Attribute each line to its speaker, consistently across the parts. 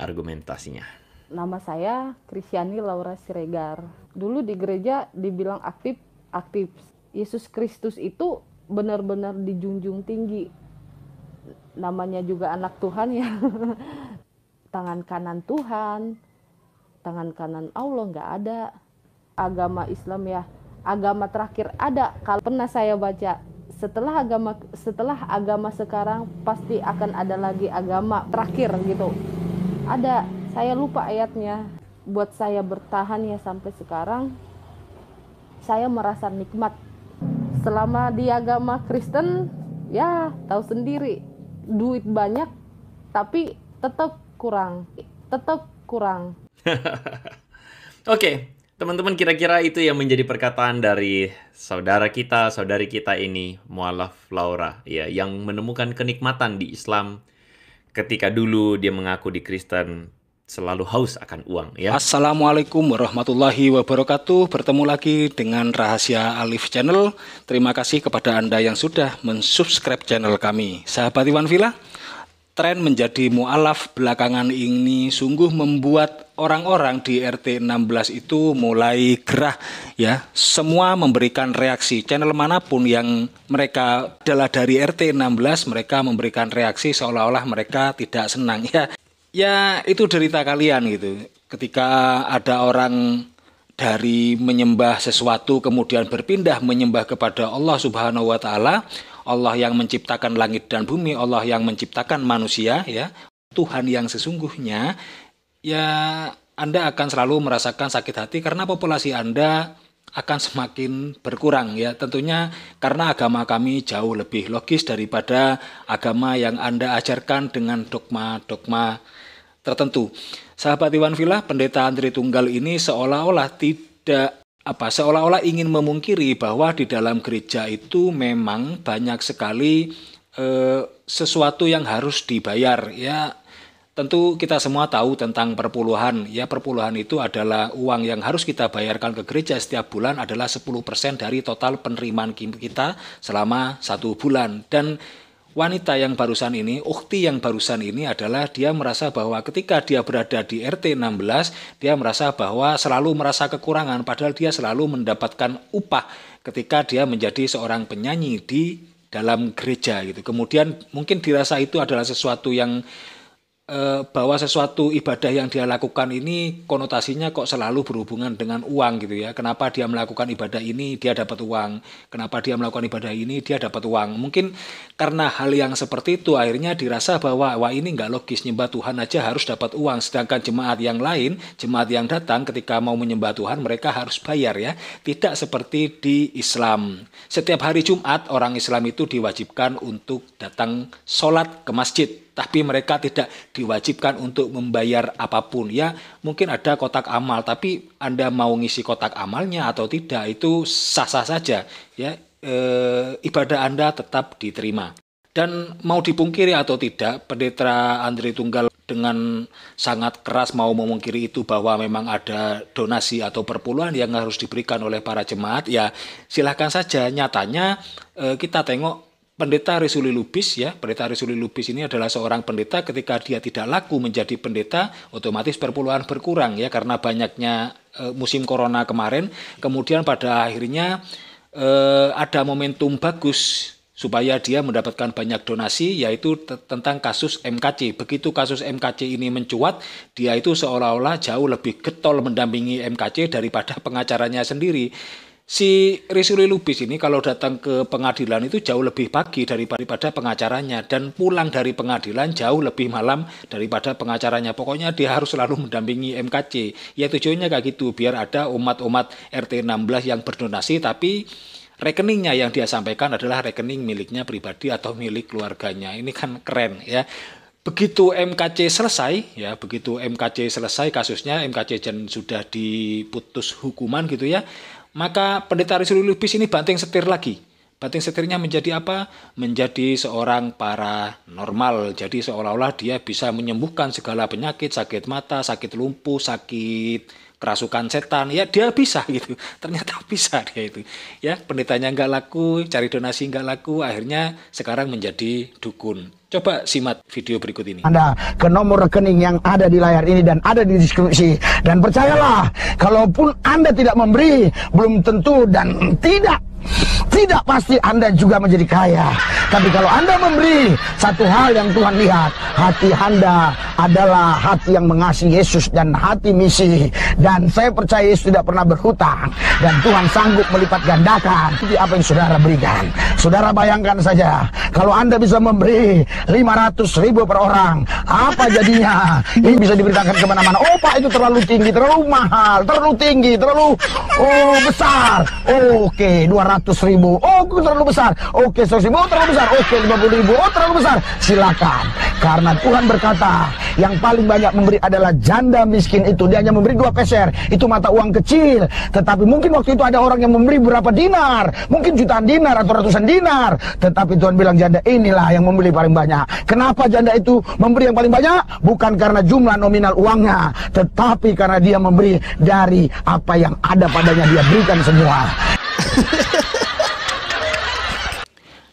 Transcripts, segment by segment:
Speaker 1: argumentasinya.
Speaker 2: Nama saya Kristiani Laura Siregar. Dulu di gereja dibilang aktif, aktif. Yesus Kristus itu benar-benar dijunjung tinggi. Namanya juga anak Tuhan ya. Tangan kanan Tuhan, tangan kanan Allah nggak ada. Agama Islam ya, agama terakhir ada. Kalau pernah saya baca setelah agama setelah agama sekarang pasti akan ada lagi agama terakhir gitu ada saya lupa ayatnya buat saya bertahan ya sampai sekarang saya merasa nikmat selama di agama Kristen ya tahu sendiri duit banyak tapi tetap kurang tetap kurang oke
Speaker 1: okay. Teman-teman, kira-kira itu yang menjadi perkataan dari saudara kita, saudari kita ini, Mualaf Laura, ya, yang menemukan kenikmatan di Islam ketika dulu dia mengaku di Kristen selalu haus akan uang ya.
Speaker 3: Assalamualaikum warahmatullahi wabarakatuh. Bertemu lagi dengan Rahasia Alif Channel. Terima kasih kepada Anda yang sudah mensubscribe channel kami. Sahabat Iwan Villa, Tren menjadi mualaf belakangan ini sungguh membuat orang-orang di RT 16 itu mulai gerah ya. Semua memberikan reaksi. Channel manapun yang mereka adalah dari RT 16 mereka memberikan reaksi seolah-olah mereka tidak senang ya. Ya itu derita kalian gitu. Ketika ada orang dari menyembah sesuatu kemudian berpindah menyembah kepada Allah Subhanahu wa taala Allah yang menciptakan langit dan bumi, Allah yang menciptakan manusia, ya Tuhan yang sesungguhnya, ya Anda akan selalu merasakan sakit hati karena populasi Anda akan semakin berkurang ya tentunya karena agama kami jauh lebih logis daripada agama yang Anda ajarkan dengan dogma-dogma tertentu. Sahabat Iwan Villa, pendeta Andri tunggal ini seolah-olah tidak apa seolah-olah ingin memungkiri bahwa di dalam gereja itu memang banyak sekali eh, sesuatu yang harus dibayar ya tentu kita semua tahu tentang perpuluhan ya perpuluhan itu adalah uang yang harus kita bayarkan ke gereja setiap bulan adalah 10% dari total penerimaan kita selama satu bulan dan wanita yang barusan ini, ukti yang barusan ini adalah dia merasa bahwa ketika dia berada di RT 16, dia merasa bahwa selalu merasa kekurangan padahal dia selalu mendapatkan upah ketika dia menjadi seorang penyanyi di dalam gereja gitu. Kemudian mungkin dirasa itu adalah sesuatu yang Eh, bahwa sesuatu ibadah yang dia lakukan ini konotasinya kok selalu berhubungan dengan uang gitu ya. Kenapa dia melakukan ibadah ini dia dapat uang? Kenapa dia melakukan ibadah ini dia dapat uang? Mungkin karena hal yang seperti itu akhirnya dirasa bahwa wah ini nggak logis nyembah Tuhan aja harus dapat uang, sedangkan jemaat yang lain, jemaat yang datang ketika mau menyembah Tuhan mereka harus bayar ya. Tidak seperti di Islam. Setiap hari Jumat orang Islam itu diwajibkan untuk datang sholat ke masjid tapi mereka tidak diwajibkan untuk membayar apapun ya mungkin ada kotak amal tapi anda mau ngisi kotak amalnya atau tidak itu sah sah saja ya e, ibadah anda tetap diterima dan mau dipungkiri atau tidak, Pendeta Andri Tunggal dengan sangat keras mau memungkiri itu bahwa memang ada donasi atau perpuluhan yang harus diberikan oleh para jemaat. Ya silahkan saja, nyatanya eh, kita tengok Pendeta Resuli Lubis ya, pendeta Resuli Lubis ini adalah seorang pendeta ketika dia tidak laku menjadi pendeta, otomatis perpuluhan berkurang ya karena banyaknya e, musim corona kemarin. Kemudian pada akhirnya e, ada momentum bagus supaya dia mendapatkan banyak donasi yaitu tentang kasus MKC. Begitu kasus MKC ini mencuat, dia itu seolah-olah jauh lebih getol mendampingi MKC daripada pengacaranya sendiri si Risuri Lubis ini kalau datang ke pengadilan itu jauh lebih pagi daripada pengacaranya dan pulang dari pengadilan jauh lebih malam daripada pengacaranya. Pokoknya dia harus selalu mendampingi MKC. Ya tujuannya kayak gitu biar ada umat-umat RT 16 yang berdonasi tapi rekeningnya yang dia sampaikan adalah rekening miliknya pribadi atau milik keluarganya. Ini kan keren ya begitu MKC selesai ya begitu MKC selesai kasusnya MKC dan sudah diputus hukuman gitu ya maka pendeta Rizul Lubis ini banting setir lagi. Banting setirnya menjadi apa? Menjadi seorang paranormal. Jadi seolah-olah dia bisa menyembuhkan segala penyakit, sakit mata, sakit lumpuh, sakit kerasukan setan ya dia bisa gitu ternyata bisa dia itu ya pendetanya nggak laku cari donasi nggak laku akhirnya sekarang menjadi dukun coba simak video berikut ini
Speaker 4: Anda ke nomor rekening yang ada di layar ini dan ada di deskripsi dan percayalah kalaupun Anda tidak memberi belum tentu dan tidak tidak pasti Anda juga menjadi kaya. Tapi kalau Anda memberi, satu hal yang Tuhan lihat, hati Anda adalah hati yang mengasihi Yesus dan hati misi. Dan saya percaya Yesus tidak pernah berhutang. Dan Tuhan sanggup melipat gandakan di apa yang saudara berikan. Saudara bayangkan saja, kalau Anda bisa memberi 500 ribu per orang, apa jadinya? Ini bisa diberitakan kemana-mana. Oh Pak, itu terlalu tinggi, terlalu mahal, terlalu tinggi, terlalu oh besar. Oh, Oke, okay, 200 ribu ribu. Oh, terlalu besar. Oke, seratus ribu. Oh, terlalu besar. Oke, lima puluh ribu. Oh, terlalu besar. Silakan. Karena Tuhan berkata, yang paling banyak memberi adalah janda miskin itu. Dia hanya memberi dua peser. Itu mata uang kecil. Tetapi mungkin waktu itu ada orang yang memberi berapa dinar. Mungkin jutaan dinar atau ratusan dinar. Tetapi Tuhan bilang janda inilah yang memberi paling banyak. Kenapa janda itu memberi yang paling banyak? Bukan karena jumlah nominal uangnya. Tetapi karena dia memberi dari apa yang ada padanya dia berikan semua.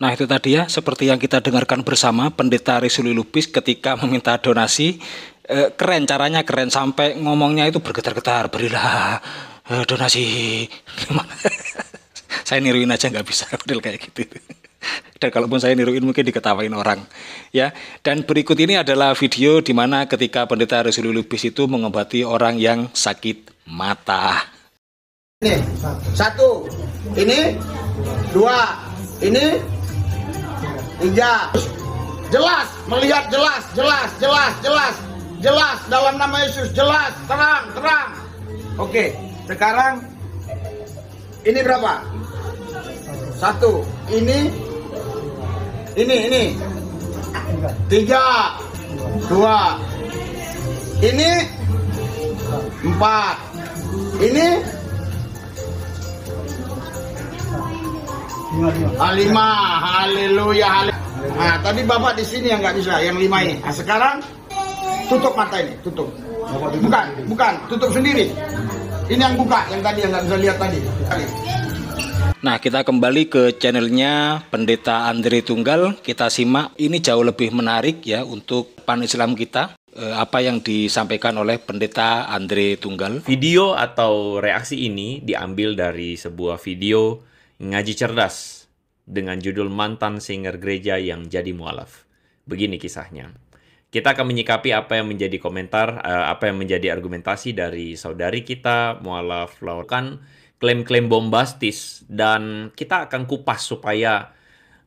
Speaker 3: Nah itu tadi ya, seperti yang kita dengarkan bersama Pendeta Risuli Lubis ketika meminta donasi, eh, keren caranya, keren sampai ngomongnya itu bergetar-getar, berilah eh, donasi. saya niruin aja nggak bisa model kayak gitu. Dan kalaupun saya niruin mungkin diketawain orang. ya. Dan berikut ini adalah video di mana ketika Pendeta Risuli Lubis itu mengobati orang yang sakit mata.
Speaker 4: Ini satu, ini dua, ini Tiga. Jelas, melihat jelas, jelas, jelas, jelas, jelas dalam nama Yesus, jelas, terang, terang. Oke, sekarang ini berapa? Satu. Ini, ini, ini. Tiga, dua. Ini empat. Ini Halimah, haleluya, haleluya. Nah, tadi Bapak di sini yang nggak bisa, yang lima ini. Nah, sekarang tutup mata ini, tutup. Bukan, bukan, tutup sendiri. Ini yang buka, yang tadi yang nggak bisa lihat tadi.
Speaker 3: Nah, kita kembali ke channelnya Pendeta Andre Tunggal. Kita simak, ini jauh lebih menarik ya untuk pan Islam kita eh, apa yang disampaikan oleh pendeta Andre Tunggal. Video atau reaksi
Speaker 1: ini diambil dari sebuah video Ngaji Cerdas dengan judul Mantan Singer Gereja yang Jadi Mualaf. Begini kisahnya. Kita akan menyikapi apa yang menjadi komentar, eh, apa yang menjadi argumentasi dari saudari kita, Mualaf lawakan, klaim-klaim bombastis, dan kita akan kupas supaya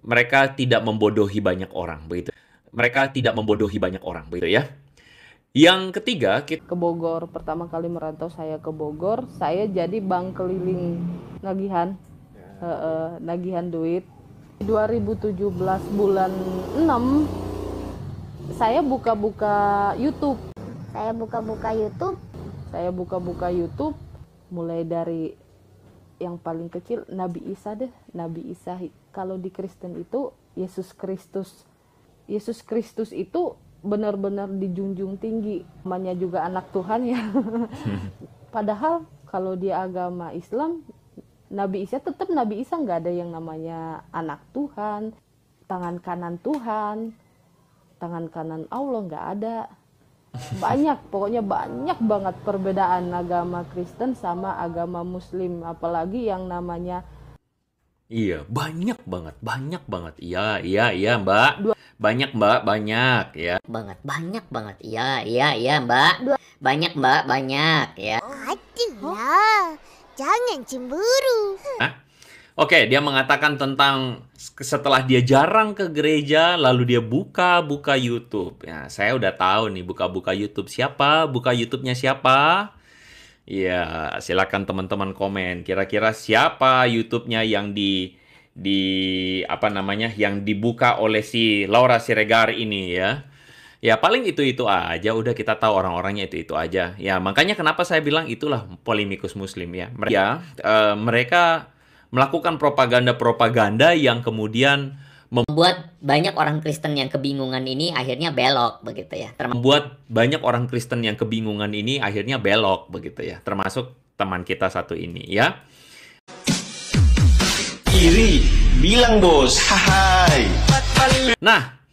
Speaker 1: mereka tidak membodohi banyak orang, begitu. Mereka tidak membodohi banyak orang, begitu ya.
Speaker 2: Yang ketiga, kita... ke Bogor. Pertama kali merantau saya ke Bogor, saya jadi bank keliling nagihan uh, uh, nagihan duit 2017 bulan 6 saya buka-buka YouTube saya buka-buka YouTube saya buka-buka YouTube mulai dari yang paling kecil Nabi Isa deh Nabi Isa kalau di Kristen itu Yesus Kristus Yesus Kristus itu benar-benar dijunjung tinggi namanya juga anak Tuhan ya padahal kalau di agama Islam Nabi Isa tetap Nabi Isa nggak ada yang namanya anak Tuhan, tangan kanan Tuhan, tangan kanan Allah nggak ada. Banyak, pokoknya banyak banget perbedaan agama Kristen sama agama Muslim, apalagi yang namanya
Speaker 1: Iya, banyak banget, banyak banget. Iya, iya, iya, Mbak. Banyak, Mbak, banyak, ya. Banget, banyak banget. Iya, iya, iya, Mbak. Banyak, Mbak, banyak, ya.
Speaker 2: Oh,
Speaker 3: Jangan cemburu.
Speaker 1: Hah? Oke, dia mengatakan tentang setelah dia jarang ke gereja, lalu dia buka-buka YouTube. Ya, saya udah tahu nih buka-buka YouTube siapa, buka YouTube-nya siapa. Ya, silakan teman-teman komen. Kira-kira siapa YouTube-nya yang di di apa namanya yang dibuka oleh si Laura Siregar ini ya. Ya paling itu-itu aja, udah kita tahu orang-orangnya itu-itu aja. Ya makanya kenapa saya bilang itulah polemikus muslim ya. Mereka, ya, uh, mereka melakukan propaganda-propaganda yang kemudian membuat banyak orang Kristen yang kebingungan ini akhirnya belok begitu ya. Term membuat banyak orang Kristen yang kebingungan ini akhirnya belok begitu ya. Termasuk teman kita satu ini ya. Iri bilang bos, hai. Nah,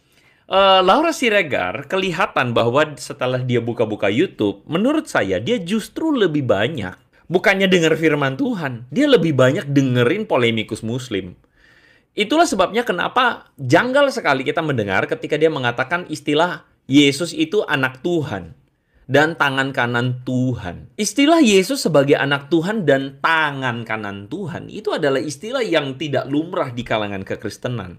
Speaker 1: Uh, Laura Siregar kelihatan bahwa setelah dia buka-buka YouTube, menurut saya dia justru lebih banyak bukannya dengar firman Tuhan, dia lebih banyak dengerin polemikus muslim. Itulah sebabnya kenapa janggal sekali kita mendengar ketika dia mengatakan istilah Yesus itu anak Tuhan dan tangan kanan Tuhan. Istilah Yesus sebagai anak Tuhan dan tangan kanan Tuhan itu adalah istilah yang tidak lumrah di kalangan kekristenan.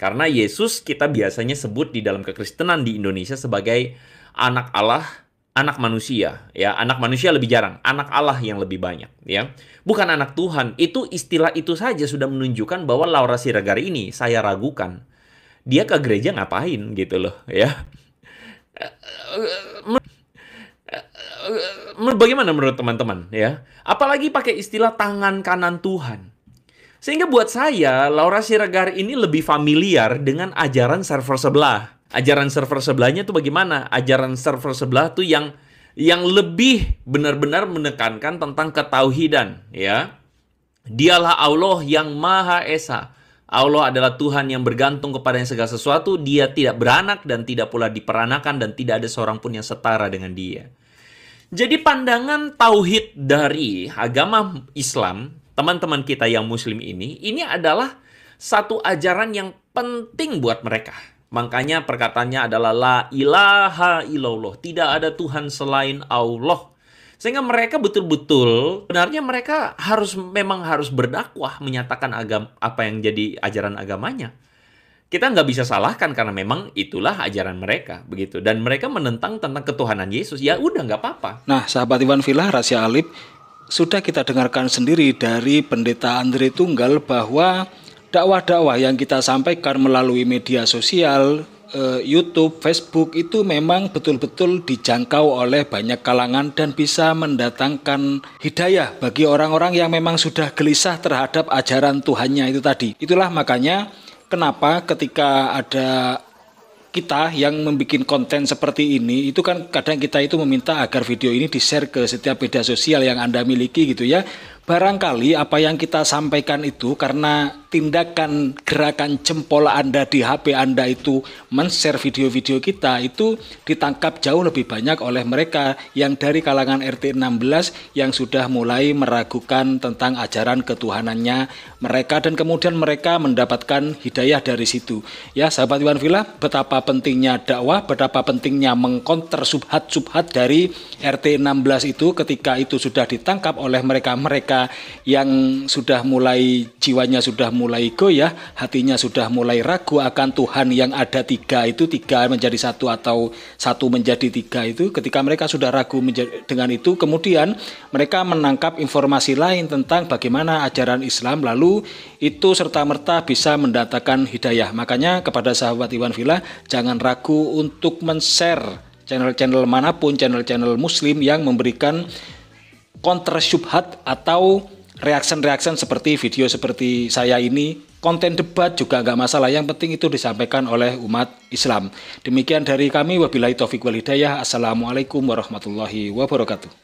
Speaker 1: Karena Yesus kita biasanya sebut di dalam kekristenan di Indonesia sebagai anak Allah, anak manusia, ya. Anak manusia lebih jarang, anak Allah yang lebih banyak, ya. Bukan anak Tuhan. Itu istilah itu saja sudah menunjukkan bahwa Laura Siregar ini saya ragukan. Dia ke gereja ngapain gitu loh, ya. Bagaimana menurut teman-teman ya? Apalagi pakai istilah tangan kanan Tuhan sehingga buat saya, Laura Siregar ini lebih familiar dengan ajaran server sebelah. Ajaran server sebelahnya itu bagaimana? Ajaran server sebelah tuh yang yang lebih benar-benar menekankan tentang ketauhidan, ya. Dialah Allah yang Maha Esa. Allah adalah Tuhan yang bergantung kepada yang segala sesuatu. Dia tidak beranak dan tidak pula diperanakan dan tidak ada seorang pun yang setara dengan dia. Jadi pandangan tauhid dari agama Islam teman-teman kita yang muslim ini, ini adalah satu ajaran yang penting buat mereka. Makanya perkataannya adalah la ilaha illallah, tidak ada Tuhan selain Allah. Sehingga mereka betul-betul sebenarnya
Speaker 3: mereka harus
Speaker 1: memang harus berdakwah menyatakan agam apa yang jadi ajaran agamanya. Kita nggak bisa salahkan karena memang itulah ajaran mereka begitu dan mereka menentang
Speaker 3: tentang ketuhanan Yesus ya udah nggak apa-apa. Nah sahabat Iwan Villa Rahasia Alip sudah kita dengarkan sendiri dari Pendeta Andre Tunggal bahwa dakwah-dakwah yang kita sampaikan melalui media sosial, eh, YouTube, Facebook itu memang betul-betul dijangkau oleh banyak kalangan dan bisa mendatangkan hidayah bagi orang-orang yang memang sudah gelisah terhadap ajaran Tuhannya itu tadi. Itulah makanya kenapa ketika ada kita yang membuat konten seperti ini itu kan kadang kita itu meminta agar video ini di-share ke setiap media sosial yang Anda miliki gitu ya. Barangkali apa yang kita sampaikan itu karena tindakan gerakan jempol Anda di HP Anda itu men-share video-video kita itu ditangkap jauh lebih banyak oleh mereka yang dari kalangan RT 16 yang sudah mulai meragukan tentang ajaran ketuhanannya mereka dan kemudian mereka mendapatkan hidayah dari situ. Ya, sahabat Iwan Villa, betapa pentingnya dakwah, betapa pentingnya mengkonter subhat-subhat dari RT 16 itu ketika itu sudah ditangkap oleh mereka-mereka yang sudah mulai jiwanya sudah mulai goyah, hatinya sudah mulai ragu akan Tuhan yang ada tiga itu, tiga menjadi satu atau satu menjadi tiga itu, ketika mereka sudah ragu dengan itu, kemudian mereka menangkap informasi lain tentang bagaimana ajaran Islam, lalu itu serta-merta bisa mendatangkan hidayah. Makanya kepada sahabat Iwan Villa, jangan ragu untuk men-share channel-channel manapun, channel-channel muslim yang memberikan kontra syubhat atau reaction-reaction seperti video seperti saya ini, konten debat juga nggak masalah. Yang penting itu disampaikan oleh umat Islam. Demikian dari kami, wabillahi taufiq walhidayah Assalamualaikum warahmatullahi wabarakatuh.